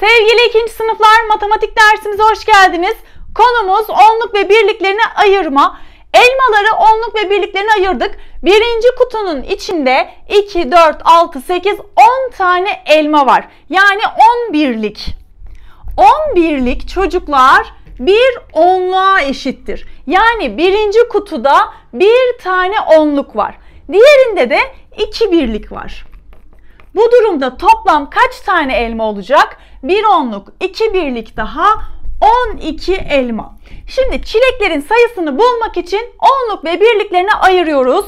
Sevgili ikinci sınıflar matematik dersimize hoş geldiniz. Konumuz onluk ve birliklerini ayırma. Elmaları onluk ve birliklerini ayırdık. Birinci kutunun içinde 2, 4, 6, 8, 10 tane elma var. Yani 10 birlik. 10 birlik çocuklar bir onluğa eşittir. Yani birinci kutuda bir tane onluk var. Diğerinde de iki birlik var. Bu durumda toplam kaç tane elma olacak? 1 onluk, 2 birlik daha 12 elma. Şimdi çileklerin sayısını bulmak için onluk ve birliklerine ayırıyoruz.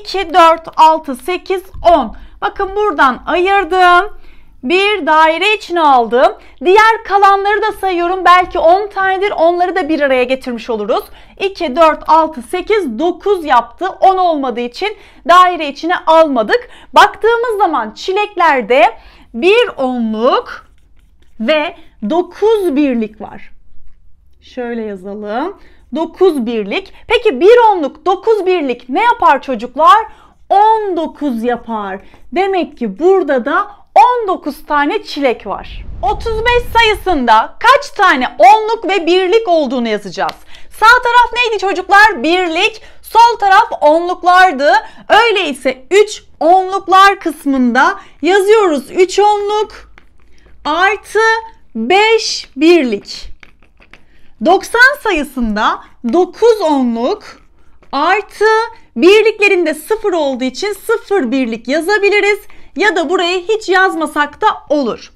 2, 4, 6, 8, 10. Bakın buradan ayırdım. Bir daire içine aldım. Diğer kalanları da sayıyorum. Belki 10 tanedir. Onları da bir araya getirmiş oluruz. 2, 4, 6, 8, 9 yaptı. 10 olmadığı için daire içine almadık. Baktığımız zaman çileklerde bir onluk, ve 9 birlik var. Şöyle yazalım. 9 birlik. Peki 1 onluk 9 birlik ne yapar çocuklar? 19 yapar. Demek ki burada da 19 tane çilek var. 35 sayısında kaç tane onluk ve birlik olduğunu yazacağız. Sağ taraf neydi çocuklar? Birlik. Sol taraf onluklardı. Öyleyse 3 onluklar kısmında yazıyoruz 3 onluk artı 5 birlik. 90 sayısında 9 onluk artı birliklerinde 0 olduğu için 0 birlik yazabiliriz ya da buraya hiç yazmasak da olur.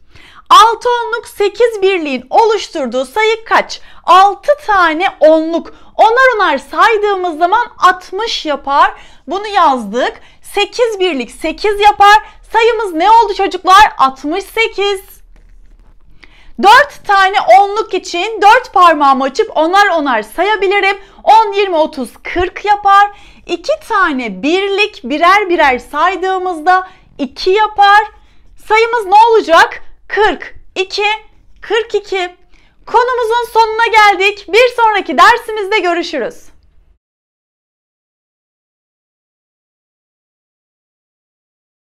6 onluk 8 birliğin oluşturduğu sayı kaç? 6 tane onluk. Onar onar saydığımız zaman 60 yapar. Bunu yazdık. 8 birlik 8 yapar. Sayımız ne oldu çocuklar? 68. 4 tane onluk için 4 parmağımı açıp onar onar sayabilirim. 10, 20, 30, 40 yapar. 2 tane birlik birer birer saydığımızda 2 yapar. Sayımız ne olacak? 40, 2, 42. Konumuzun sonuna geldik. Bir sonraki dersimizde görüşürüz.